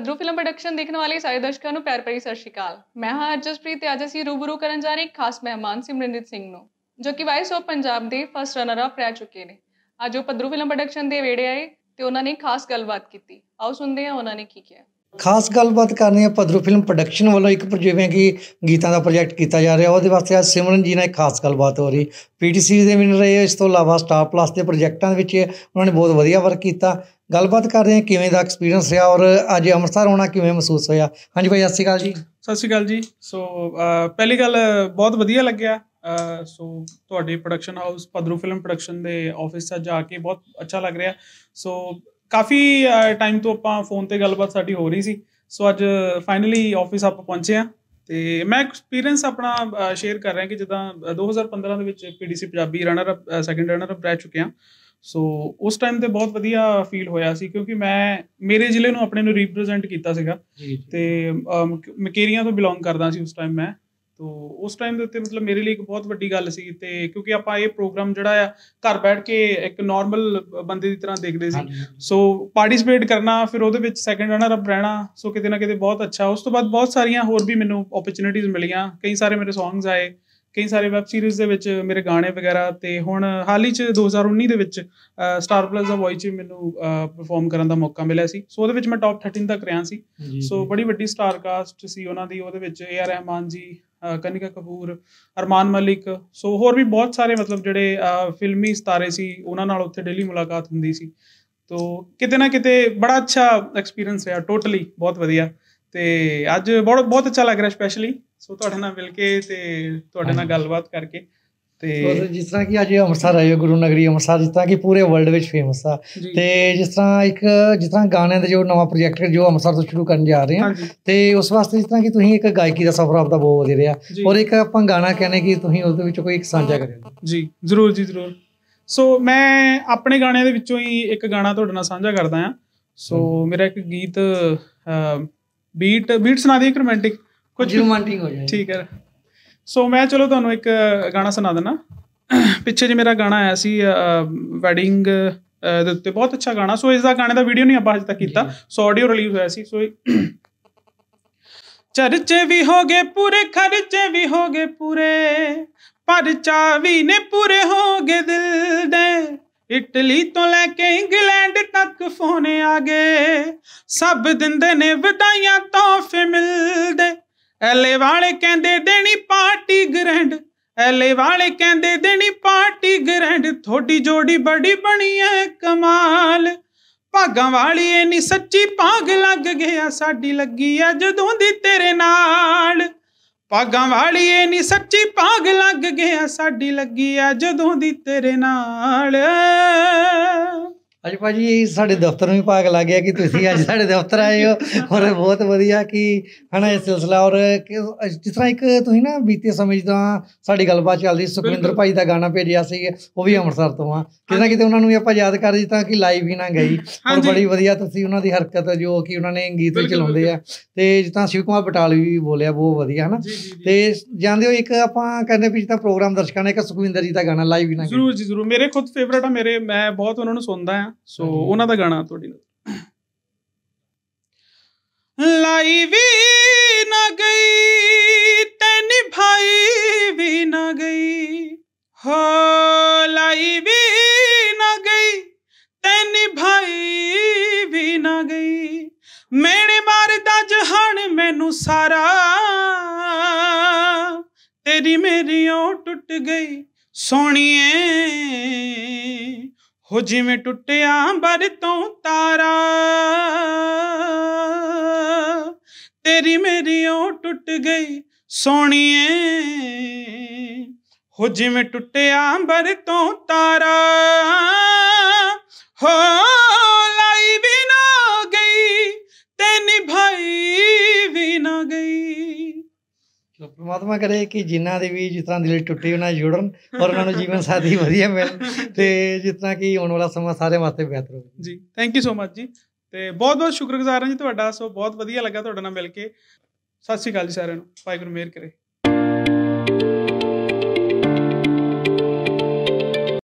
ਪਦਰੂ film production ਦੇਖਣ ਵਾਲੇ ਸਾਰੇ ਦਰਸ਼ਕਾਂ ਨੂੰ ਪਿਆਰ ਭਰੀ ਸਤਿ ਸ਼੍ਰੀ ਅਕਾਲ ਮੈਂ ਹਾਂ ਅਰਜਸਪ੍ਰੀਤ ਤੇ ਅੱਜ ਅਸੀਂ ਰੂਬਰੂ ਕਰਨ ਜਾ ਰਹੇ ਇੱਕ ਖਾਸ ਮਹਿਮਾਨ ਸਿਮਰਨਜੀਤ ਸਿੰਘ ਨੂੰ ਜੋ ਕਿ ਵਾਈਸ ਆਫ ਪੰਜਾਬ ਦੇ ਫਸਟ ਰਨਰ ਅਪ ਰਹਿ ਚੁੱਕੇ ਨੇ ਅੱਜ ਉਹ ਪਦਰੂ ਫਿਲਮ ਪ੍ਰੋਡਕਸ਼ਨ ਦੇ ਵੇੜੇ ਆਏ ਤੇ ਉਹਨਾਂ ਨੇ ਖਾਸ ਗੱਲਬਾਤ ਕੀਤੀ ਆਓ ਸੁਣਦੇ ਹਾਂ ਉਹਨਾਂ ਨੇ ਕੀ ਕਿਹਾ ਖਾਸ ਗੱਲਬਾਤ ਕਰਨੀ ਹੈ ਪਦਰੂ ਫਿਲਮ ਪ੍ਰੋਡਕਸ਼ਨ ਵੱਲੋਂ ਇੱਕ ਜਿਵੇਂ ਕਿ ਗੀਤਾਂ ਦਾ ਪ੍ਰੋਜੈਕਟ ਕੀਤਾ ਜਾ ਰਿਹਾ ਉਹਦੇ ਵਾਸਤੇ ਅੱਜ ਸਿਮਰਨ ਜੀ ਨਾਲ ਇੱਕ ਖਾਸ ਗੱਲਬਾਤ ਹੋ ਰਹੀ ਪੀਟੀਸੀ ਦੇ ਵਿਨ ਰਹੇ ਇਸ ਤੋਂ ਇਲਾਵਾ ਸਟਾਰ ਪਲੱਸ ਦੇ ਪ੍ਰੋਜੈਕਟਾਂ ਦੇ ਵਿੱਚ ਉਹਨਾਂ ਨੇ ਬਹੁਤ ਵਧੀਆ ਵਰਕ ਕੀਤਾ ਗੱਲਬਾਤ ਕਰ ਰਹੇ ਹਾਂ ਕਿਵੇਂ ਦਾ ਐਕਸਪੀਰੀਅੰਸ ਰਿਹਾ ਔਰ ਅੱਜ ਅੰਮ੍ਰਿਤਸਰ ਆਉਣਾ ਕਿਵੇਂ ਮਹਿਸੂਸ ਹੋਇਆ ਹਾਂਜੀ ਭਾਈ ਸਤਿ ਸ਼੍ਰੀ ਅਕਾਲ ਜੀ ਸਤਿ ਸ਼੍ਰੀ ਅਕਾਲ ਜੀ ਸੋ ਪਹਿਲੀ ਗੱਲ ਬਹੁਤ ਵਧੀਆ ਲੱਗਿਆ ਸੋ ਤੁਹਾਡੇ ਪ੍ਰੋਡਕਸ਼ਨ ਹਾਊਸ ਪਦਰੂ ਫਿਲਮ ਪ੍ਰੋਡਕਸ਼ਨ ਦੇ ਆਫਿਸ 'ਚ ਜਾ ਕੇ ਬਹੁਤ ਅੱਛਾ ਲੱਗ ਰਿਹਾ ਸੋ ਕਾਫੀ ਟਾਈਮ ਤੋਂ ਆਪਾਂ ਫੋਨ ਤੇ ਗੱਲਬਾਤ ਸਾਡੀ ਹੋ ਰਹੀ ਸੀ ਸੋ ਅੱਜ ਫਾਈਨਲੀ ਆਫਿਸ ਆਪਾਂ ਪਹੁੰਚੇ ਆ ਤੇ ਮੈਂ ਐਕਸਪੀਰੀਅੰਸ ਆਪਣਾ ਸ਼ੇਅਰ ਕਰ ਰਿਹਾ ਕਿ ਜਦੋਂ 2015 ਦੇ ਵਿੱਚ PDC Punjabi runner up second runner up ਰਹਿ ਚੁੱਕੇ ਆ ਸੋ ਉਸ ਟਾਈਮ ਤੇ ਬਹੁਤ ਵਧੀਆ ਫੀਲ ਹੋਇਆ ਸੀ ਕਿਉਂਕਿ ਮੈਂ ਮੇਰੇ ਜ਼ਿਲ੍ਹੇ ਨੂੰ ਆਪਣੇ ਨੂੰ ਰਿਪਰੈਜ਼ੈਂਟ ਕੀਤਾ ਸੀਗਾ ਤੇ ਮਕੇਰੀਆਂ ਤੋਂ ਬਿਲੋਂਗ ਕਰਦਾ ਸੀ ਉਸ ਟਾਈਮ ਮੈਂ ਤੋ ਉਸ ਟਾਈਮ ਦੇ ਉੱਤੇ ਮਤਲਬ ਮੇਰੇ ਲਈ ਇੱਕ ਬਹੁਤ ਵੱਡੀ ਗੱਲ ਸੀ ਤੇ ਕਿਉਂਕਿ ਆਪਾਂ ਇਹ ਪ੍ਰੋਗਰਾਮ ਜਿਹੜਾ ਆ ਘਰ ਬੈਠ ਕੇ ਇੱਕ ਨਾਰਮਲ ਬੰਦੇ ਦੀ ਤਰ੍ਹਾਂ ਦੇਖਦੇ ਸੀ ਸੋ ਪਾਰਟਿਸਿਪੇਟ ਕਰਨਾ ਫਿਰ ਉਹਦੇ ਵਿੱਚ ਸੈਕੰਡ ਰਨਰ ਅਪ ਰਹਿਣਾ ਸੋ ਕਿਤੇ ਨਾ ਕਿਤੇ ਬਹੁਤ ਅੱਛਾ ਉਸ ਤੋਂ ਬਾਅਦ ਬਹੁਤ ਸਾਰੀਆਂ ਹੋਰ ਵੀ ਮੈਨੂੰ ਓਪਰਚ्युनिटीज ਮਿਲੀਆਂ ਕਈ ਸਾਰੇ ਮੇਰੇ ਸੌਂਗਸ ਆਏ ਕਈ ਸਾਰੇ ਵੈਬ ਸੀਰੀਜ਼ ਦੇ ਵਿੱਚ ਮੇਰੇ ਗਾਣੇ ਵਗੈਰਾ ਤੇ ਹੁਣ ਹਾਲ ਹੀ ਚ 2019 ਦੇ ਵਿੱਚ ਸਟਾਰ ਪਲੱਸ ਦਾ ਵੌਇਸ ਹੀ ਮੈਨੂੰ ਪਰਫਾਰਮ ਕਰਨ ਦਾ ਮੌਕਾ ਮਿਲਿਆ ਸੀ ਸੋ ਉਹਦੇ ਵਿੱਚ ਮੈਂ ਟਾਪ 13 ਤੱਕ ਰਿਹਾ ਸੀ ਸੋ ਬੜੀ ਵੱਡੀ ਸਟਾਰ ਕਾਸਟ ਸੀ ਉਹਨਾਂ ਦੀ ਉਹਦੇ ਵਿੱਚ ਏ ਆਰ ਰਹਿਮਾਨ ਜੀ ਕਨਿਕਾ ਕਪੂਰ ਅਰਮਾਨ ਮਲਿਕ ਸੋ ਹੋਰ ਵੀ ਬਹੁਤ ਸਾਰੇ ਮਤਲਬ ਜਿਹੜੇ ਫਿਲਮੀ ਸਤਾਰੇ ਸੀ ਉਹਨਾਂ ਨਾਲ ਉੱਥੇ ਡੇਲੀ ਮੁਲਾਕਾਤ ਹੁੰਦੀ ਸੀ ਤੋ ਕਿਤੇ ਨਾ ਕਿਤੇ ਬੜਾ ਅੱਛਾ ਐਕਸਪੀਰੀਅੰਸ ਰਿਹਾ ਟੋਟਲੀ ਬਹੁਤ ਵਧੀਆ ਤੇ ਅੱਜ ਬਹੁਤ ਬਹੁਤ ਅੱਛਾ ਲੱਗ ਰਿਹਾ ਸਪੈਸ਼ਲੀ ਸੋ ਤੁਹਾਡੇ ਨਾਲ ਮਿਲ ਕੇ ਤੇ ਤੁਹਾਡੇ ਨਾਲ ਗੱਲਬਾਤ ਕਰਕੇ ਤੇ ਜਿਸ ਤਰ੍ਹਾਂ ਕਿ ਅੱਜ ਅੰਮ੍ਰਿਤਸਰ ਆਏ ਗੁਰੂ ਨਗਰੀ ਅੰਮ੍ਰਿਤਸਰ ਜਿਸ ਤਰ੍ਹਾਂ ਕਿ ਪੂਰੇ ਵਰਲਡ ਵਿੱਚ ਫੇਮਸ ਆ ਤੇ ਜਿਸ ਤਰ੍ਹਾਂ ਇੱਕ ਜਿਸ ਤਰ੍ਹਾਂ ਗਾਣਿਆਂ ਦਾ ਜੋ ਨਵਾਂ ਪ੍ਰੋਜੈਕਟ ਜੋ ਅੰਮ੍ਰਿਤਸਰ ਤੋਂ ਸ਼ੁਰੂ ਕਰਨ ਜਾ ਰਹੇ ਆ ਤੇ ਉਸ ਵਾਸਤੇ ਜਿਸ ਤਰ੍ਹਾਂ ਕਿ ਤੁਸੀਂ ਇੱਕ ਗਾਇਕੀ ਦਾ ਸਫ਼ਰ ਆਪਦਾ ਬਹੁਤ ਵਧੀਆ ਰਿਹਾ ਔਰ ਇੱਕ ਆਪਾਂ ਗਾਣਾ ਕਹਿੰਦੇ ਕਿ ਤੁਸੀਂ ਉਸ ਦੇ ਵਿੱਚ ਕੋਈ ਇੱਕ ਸਾਂਝਾ ਕਰਿਓ ਜੀ ਜ਼ਰੂਰ ਜੀ ਜ਼ਰੂਰ ਸੋ ਮੈਂ ਆਪਣੇ ਗਾਣਿਆਂ ਦੇ ਵਿੱਚੋਂ ਹੀ ਇੱਕ ਗਾਣਾ ਤੁਹਾਡੇ ਨਾਲ ਸਾਂਝਾ ਕਰਦਾ ਆ ਸੋ ਮੇਰਾ ਇੱਕ ਗੀਤ ਬੀਟ ਬੀਟ ਸੁਣਾ ਦੇ ਇੱਕ ਰੋਮਾਂਟਿਕ ਕੁਝ ਰੋਮਾਂਟਿਕ ਹੋ ਜਾਏ ਠੀਕ ਹੈ ਸੋ ਮੈਂ ਚਲੋ ਤੁਹਾਨੂੰ ਇੱਕ ਗਾਣਾ ਸੁਣਾ ਦਿੰਨਾ ਪਿੱਛੇ ਜੇ ਮੇਰਾ ਗਾਣਾ ਆਇਆ ਸੀ ਵੈਡਿੰਗ ਦੇ ਉੱਤੇ ਬਹੁਤ ਅੱਛਾ ਗਾਣਾ ਸੋ ਇਸ ਦਾ ਗਾਣੇ ਦਾ ਵੀਡੀਓ ਨਹੀਂ ਆਪਾਂ ਅਜੇ ਤੱਕ ਕੀਤਾ ਸੋ ਆਡੀਓ ਰਿਲੀਜ਼ ਹੋਇਆ ਸੀ ਸੋ ਚਰਚੇ ਵੀ ਹੋਗੇ ਪੂਰੇ ਖਰਚੇ ਵੀ ਹੋਗੇ ਪੂਰੇ ਪਰ ਚਾ ਵੀ ਨੇ ਪੂਰੇ ਹੋਗੇ ਦਿਲ ਦੇ ਇਟਲੀ ਤੋਂ ਲੈ ਕੇ ਇੰਗਲੈਂਡ ਤੱਕ ਫੋਨ ਆ ਗਏ ਸਭ ਦਿੰਦੇ ਨੇ ਵਧਾਈਆਂ ਤੋਹਫੇ ਮਿਲਦੇ ਐਲੇ ਵਾਲੇ ਕਹਿੰਦੇ ਦੇਣੀ ਪਾ ਐਲੇ ਵਾਲੇ ਕਹਿੰਦੇ ਦੇਣੀ ਪਾਰਟੀ ਗ੍ਰੈਂਡ ਥੋੜੀ ਜੋੜੀ ਬੜੀ ਬਣੀ ਐ ਕਮਾਲ ਭਾਗਾਂ ਵਾਲੀ ਐ ਨਹੀਂ ਸੱਚੀ ਭਾਗ ਲੱਗ ਗਿਆ ਸਾਡੀ ਲੱਗੀ ਐ ਜਦੋਂ ਦੀ ਤੇਰੇ ਨਾਲ ਭਾਗਾਂ ਵਾਲੀ ਐ ਨਹੀਂ ਸੱਚੀ ਭਾਗ ਲੱਗ ਗਿਆ ਸਾਡੀ ਲੱਗੀ ਐ ਜਦੋਂ ਦੀ ਤੇਰੇ ਨਾਲ ਅੱਜ ਭਾਜੀ ਸਾਡੇ ਦਫ਼ਤਰ ਨੂੰ ਵੀ ਪਾਗ ਲੱਗ ਗਿਆ ਕਿ ਤੁਸੀਂ ਅੱਜ ਸਾਡੇ ਦਫ਼ਤਰ ਆਏ ਹੋ ਔਰ ਬਹੁਤ ਵਧੀਆ ਕਿ ਹਨਾ ਇਹ ਸਿਲਸਿਲਾ ਔਰ ਜਿਸ ਤਰ੍ਹਾਂ ਇੱਕ ਤੁਸੀਂ ਨਾ ਬੀਤੇ ਸਮੇਂ ਦਾ ਸਾਡੀ ਗੱਲਬਾਤ ਚੱਲਦੀ ਸੁਖਵਿੰਦਰ ਭਾਈ ਦਾ ਗਾਣਾ ਭੇਜਿਆ ਸੀ ਉਹ ਵੀ ਅੰਮ੍ਰਿਤਸਰ ਤੋਂ ਆ ਕਿਤੇ ਕਿਤੇ ਉਹਨਾਂ ਨੂੰ ਵੀ ਆਪਾਂ ਯਾਦ ਕਰ ਦਿੱਤਾ ਕਿ ਲਾਈਵ ਹੀ ਨਾ ਗਈ ਔਰ ਬੜੀ ਵਧੀਆ ਤੁਸੀਂ ਉਹਨਾਂ ਦੀ ਹਰਕਤ ਜੋ ਕਿ ਉਹਨਾਂ ਨੇ ਗੀਤ ਵੀ ਚਲਾਉਂਦੇ ਆ ਤੇ ਜਿੱਦਾਂ ਸ਼ਿਵ ਕੁਮਾਰ ਬਟਾਲਵੀ ਵੀ ਬੋਲਿਆ ਬਹੁਤ ਵਧੀਆ ਹਨਾ ਤੇ ਜਾਂਦੇ ਹੋ ਇੱਕ ਆਪਾਂ ਕਹਿੰਦੇ ਵੀ ਜਿੱਦਾਂ ਪ੍ਰੋਗਰਾਮ ਦਰਸ਼ਕਾਂ ਨੇ ਇੱਕ ਸੁਖਵਿੰਦਰ ਜੀ ਦਾ ਗਾਣਾ ਲਾਈਵ ਹੀ ਨਾ ਗਈ ਜ਼ਰੂਰ ਜੀ ਜ਼ਰੂਰ ਮੇਰੇ ਖੁਦ ਫੇਵਰਟ ਆ ਮੇਰੇ ਮੈਂ ਬਹੁਤ ਉਹਨਾਂ ਨੂੰ ਸੁਣਦਾ ਆ ਆ ਸੋ ਉਹਨਾਂ ਦਾ ਗਾਣਾ ਤੁਹਾਡੀ ਨਾਲ ਲਾਈ ਵੀ ਨਾ ਗਈ ਤੇ ਨਿਭਾਈ ਵੀ ਨਾ ਗਈ ਹੋ ਲਾਈ ਵੀ ਨਾ ਗਈ ਤੇ ਨਿਭਾਈ ਵੀ ਨਾ ਗਈ ਮੇਰੇ ਮਾਰਦਾ ਜਹਾਨ ਮੈਨੂੰ ਸਾਰਾ ਤੇਰੀ ਮੇਰੀ ਓ ਟੁੱਟ ਗਈ ਸੋਣੀਏ ਹੋ ਜਿਵੇਂ ਟੁੱਟਿਆ ਬਰ ਤੋਂ ਤਾਰਾ ਤੇਰੀ ਮੇਰੀ ਉਹ ਟੁੱਟ ਗਈ ਸੋਣੀਏ ਹੋ ਜਿਵੇਂ ਟੁੱਟਿਆ ਬਰ ਤੋਂ ਤਾਰਾ ਪਰਮਾਤਮਾ ਕਰੇ ਕਿ ਜਿਨ੍ਹਾਂ ਦੇ ਵੀ ਜਿਸ ਤਰ੍ਹਾਂ ਦਿਲ ਟੁੱਟੇ ਉਹਨਾਂ ਜੁੜਨ ਔਰ ਉਹਨਾਂ ਨੂੰ ਜੀਵਨ ਸਾਥੀ ਵਧੀਆ ਮਿਲ ਤੇ ਜਿਸ ਤਰ੍ਹਾਂ ਕਿ ਆਉਣ ਵਾਲਾ ਸਮਾਂ ਸਾਰੇ ਵਾਸਤੇ ਬਿਹਤਰ ਹੋਵੇ ਜੀ ਥੈਂਕ ਯੂ ਸੋ ਮਚ ਜੀ ਤੇ ਬਹੁਤ ਬਹੁਤ ਸ਼ੁਕਰਗੁਜ਼ਾਰ ਹਾਂ ਜੀ ਤੁਹਾਡਾ ਸੋ ਬਹੁਤ ਵਧੀਆ ਲੱਗਾ ਤੁਹਾਡੇ ਨਾਲ ਮਿਲ ਕੇ ਸਤਿ ਸ਼੍ਰੀ ਅਕਾਲ ਜੀ ਸਾਰਿਆਂ ਨੂੰ ਵਾਹਿਗੁਰੂ ਮਿਹਰ ਕਰੇ